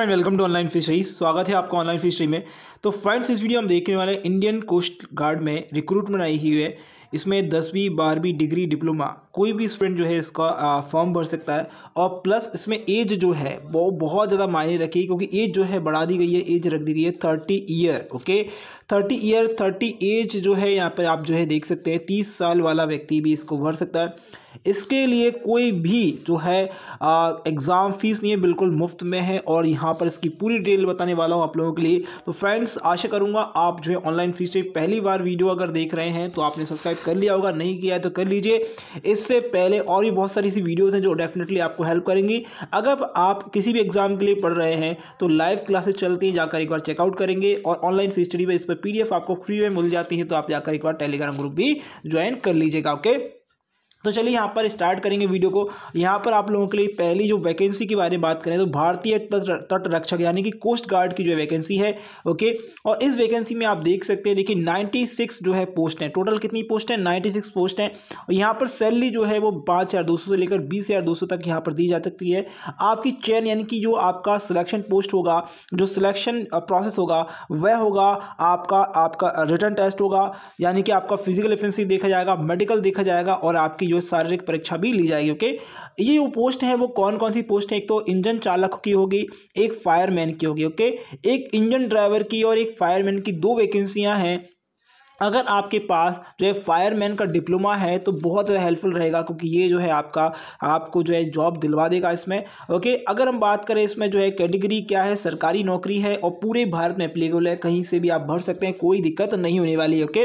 friend welcome to online fishery स्वागत है आपका ऑनलाइन फिशरी में तो फ्रेंड्स इस वीडियो हम देखने वाले इंडियन कोस्ट गार्ड में रिक्रूटमेंट आई हुई है इसमें दसवीं बारहवीं डिग्री डिप्लोमा कोई भी स्टूडेंट जो है इसका फॉर्म भर सकता है और प्लस इसमें एज जो है वो बहुत ज़्यादा मायने रखेगी क्योंकि एज जो है बढ़ा दी गई है एज रख दी गई है thirty year okay thirty year thirty age जो है यहाँ पर आप जो है देख सकते हैं तीस साल वाला व्यक्ति भी इसको भर सकता है इसके लिए कोई भी जो है एग्ज़ाम फ़ीस नहीं है बिल्कुल मुफ्त में है और यहाँ पर इसकी पूरी डिटेल बताने वाला हूँ आप लोगों के लिए तो फ्रेंड्स आशा करूँगा आप जो है ऑनलाइन फ़ीस से पहली बार वीडियो अगर देख रहे हैं तो आपने सब्सक्राइब कर लिया होगा नहीं किया है तो कर लीजिए इससे पहले और भी बहुत सारी ऐसी वीडियोज़ हैं जो डेफिनेटली आपको हेल्प करेंगी अगर आप किसी भी एग्ज़ाम के लिए पढ़ रहे हैं तो लाइव क्लासेस चलती हैं जाकर एक बार चेकआउट करेंगे और ऑनलाइन फी स्टडी में इस पर पी आपको फ्री में मिल जाती है तो आप जाकर एक बार टेलीग्राम ग्रुप भी ज्वाइन कर लीजिएगा ओके तो चलिए यहाँ पर स्टार्ट करेंगे वीडियो को यहाँ पर आप लोगों के लिए पहली जो वैकेंसी के बारे में बात करें तो भारतीय तट रक्षक यानी कि कोस्ट गार्ड की जो वैकेंसी है ओके और इस वैकेंसी में आप देख सकते हैं देखिए 96 जो है पोस्ट हैं टोटल कितनी पोस्ट हैं 96 पोस्ट हैं और यहाँ पर सैलरी जो है वो पाँच हज़ार दो सौ से लेकर बीस हज़ार दो सौ तक यहाँ पर दी जा सकती है आपकी चैन यानी कि जो आपका सिलेक्शन पोस्ट होगा जो सिलेक्शन प्रोसेस होगा वह होगा आपका आपका रिटर्न टेस्ट होगा यानी कि आपका फिजिकल एफिशेंसी देखा जाएगा मेडिकल देखा जाएगा और आपकी जो शारीरिक परीक्षा भी ली जाएगी ओके ये जो पोस्ट है वो कौन कौन सी पोस्ट है एक तो इंजन चालक की होगी एक फायरमैन की होगी ओके एक इंजन ड्राइवर की और एक फायरमैन की दो वैकेंसियाँ हैं अगर आपके पास जो है फायरमैन का डिप्लोमा है तो बहुत ज़्यादा हेल्पफुल रहेगा क्योंकि ये जो है आपका आपको जो है जॉब दिलवा देगा इसमें ओके अगर हम बात करें इसमें जो है कैटेगरी क्या है सरकारी नौकरी है और पूरे भारत में अप्लीकेबल है कहीं से भी आप भर सकते हैं कोई दिक्कत नहीं होने वाली है ओके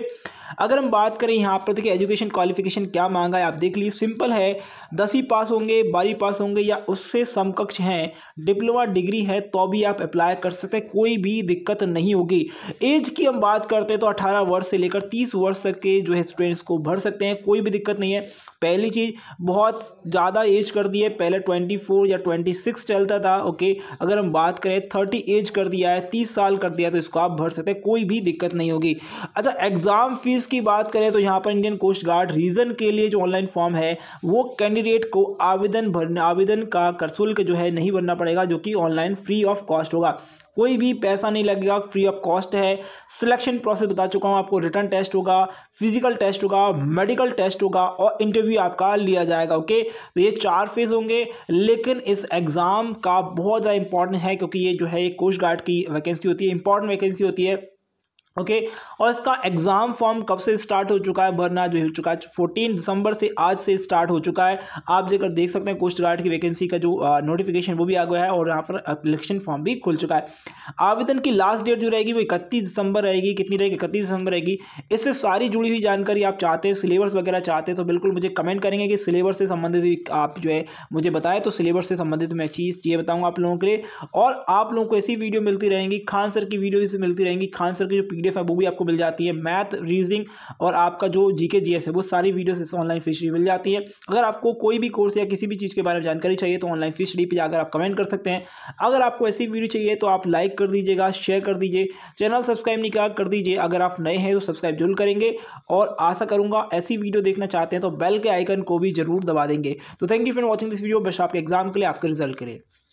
अगर हम बात करें यहाँ पर देखिए एजुकेशन क्वालिफिकेशन क्या मांगा है आप देख लीजिए सिंपल है दसवीं पास होंगे बारहवीं पास होंगे या उससे समकक्ष हैं डिप्लोमा डिग्री है तो भी आप अप्लाई कर सकते हैं कोई भी दिक्कत नहीं होगी एज की हम बात करते हैं तो अठारह वर्ष से लेकर तीस वर्ष तक के जो है स्टूडेंट्स को भर सकते हैं कोई भी दिक्कत नहीं है पहली चीज़ बहुत ज़्यादा एज कर दी है पहले ट्वेंटी फोर या ट्वेंटी सिक्स चलता था ओके अगर हम बात करें थर्टी एज कर दिया है तीस साल कर दिया है तो इसको आप भर सकते हैं कोई भी दिक्कत नहीं होगी अच्छा एग्ज़ाम फीस फीस की बात करें तो यहाँ पर इंडियन कोस्ट गार्ड रीजन के लिए जो ऑनलाइन फॉर्म है वो कैंडिडेट को आवेदन भरने आवेदन का कर शुल्क जो है नहीं भरना पड़ेगा जो कि ऑनलाइन फ्री ऑफ कॉस्ट होगा कोई भी पैसा नहीं लगेगा फ्री ऑफ कॉस्ट है सिलेक्शन प्रोसेस बता चुका हूँ आपको रिटर्न टेस्ट होगा फिजिकल टेस्ट होगा मेडिकल टेस्ट होगा और इंटरव्यू आपका लिया जाएगा ओके तो ये चार फेज होंगे लेकिन इस एग्ज़ाम का बहुत ज़्यादा इंपॉर्टेंट है क्योंकि ये जो है कोस्ट गार्ड की वैकेंसी होती है इंपॉर्टेंट वैकेंसी होती है ओके okay, और इसका एग्ज़ाम फॉर्म कब से स्टार्ट हो चुका है भरना जो हो चुका है फोर्टीन दिसंबर से आज से स्टार्ट हो चुका है आप जेकर देख सकते हैं कोस्ट गार्ड की वैकेंसी का जो नोटिफिकेशन वो भी आ गया है और यहाँ पर अप्लीकेशन फॉर्म भी खुल चुका है आवेदन की लास्ट डेट जो रहेगी वो इकतीस दिसंबर रहेगी कितनी रहेगी इकतीस दिसंबर रहेगी इससे सारी जुड़ी हुई जानकारी आप चाहते हैं सिलेबस वगैरह चाहते हैं तो बिल्कुल मुझे कमेंट करेंगे कि सिलेबस से संबंधित आप जो है मुझे बताएं तो सिलेबस से संबंधित मैं चीज़ ये बताऊँगा आप लोगों के लिए और आप लोगों को ऐसी वीडियो मिलती रहेंगी खान सर की वीडियो मिलती रहेंगी खान सर की जो पीडीएफ है वो भी आपको मिल जाती है मैथ रीजनिंग और आपका जो जीके जीएस है वो सारी वीडियोस इस ऑनलाइन फिशरी मिल जाती है अगर आपको कोई भी कोर्स या किसी भी चीज़ के बारे में जानकारी चाहिए तो ऑनलाइन फिशरी पर जाकर आप कमेंट कर सकते हैं अगर आपको ऐसी वीडियो चाहिए तो आप लाइक कर दीजिएगा शेयर कर दीजिए चैनल सब्सक्राइब नहीं किया कर दीजिए अगर आप नए हैं तो सब्सक्राइब जरूर करेंगे और आशा करूँगा ऐसी वीडियो देखना चाहते हैं तो बेल के आइकन को भी जरूर दबा देंगे तो thank you for watching this video बस आपके एग्जाम के लिए आपके रिजल्ट के लिए